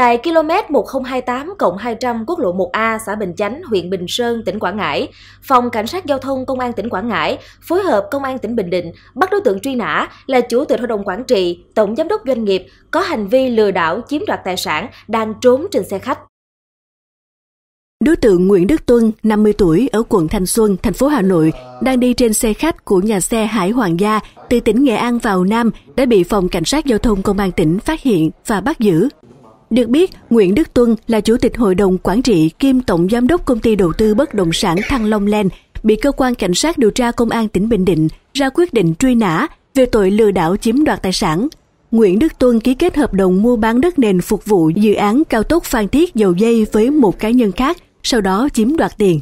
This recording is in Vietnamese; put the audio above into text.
Tại km 1028 cộng 200 quốc lộ 1A xã Bình Chánh, huyện Bình Sơn, tỉnh Quảng Ngãi, Phòng Cảnh sát Giao thông Công an tỉnh Quảng Ngãi phối hợp Công an tỉnh Bình Định bắt đối tượng truy nã là Chủ tịch Hội đồng Quản trị, Tổng Giám đốc Doanh nghiệp có hành vi lừa đảo chiếm đoạt tài sản đang trốn trên xe khách. Đối tượng Nguyễn Đức Tuân, 50 tuổi, ở quận Thanh Xuân, thành phố Hà Nội, đang đi trên xe khách của nhà xe Hải Hoàng Gia từ tỉnh Nghệ An vào Nam đã bị Phòng Cảnh sát Giao thông Công an tỉnh phát hiện và bắt giữ. Được biết, Nguyễn Đức Tuân là Chủ tịch Hội đồng Quản trị kiêm Tổng Giám đốc Công ty Đầu tư Bất động sản Thăng Long Land, bị Cơ quan Cảnh sát điều tra Công an tỉnh Bình Định ra quyết định truy nã về tội lừa đảo chiếm đoạt tài sản. Nguyễn Đức Tuân ký kết hợp đồng mua bán đất nền phục vụ dự án cao tốc Phan Thiết Dầu Dây với một cá nhân khác, sau đó chiếm đoạt tiền.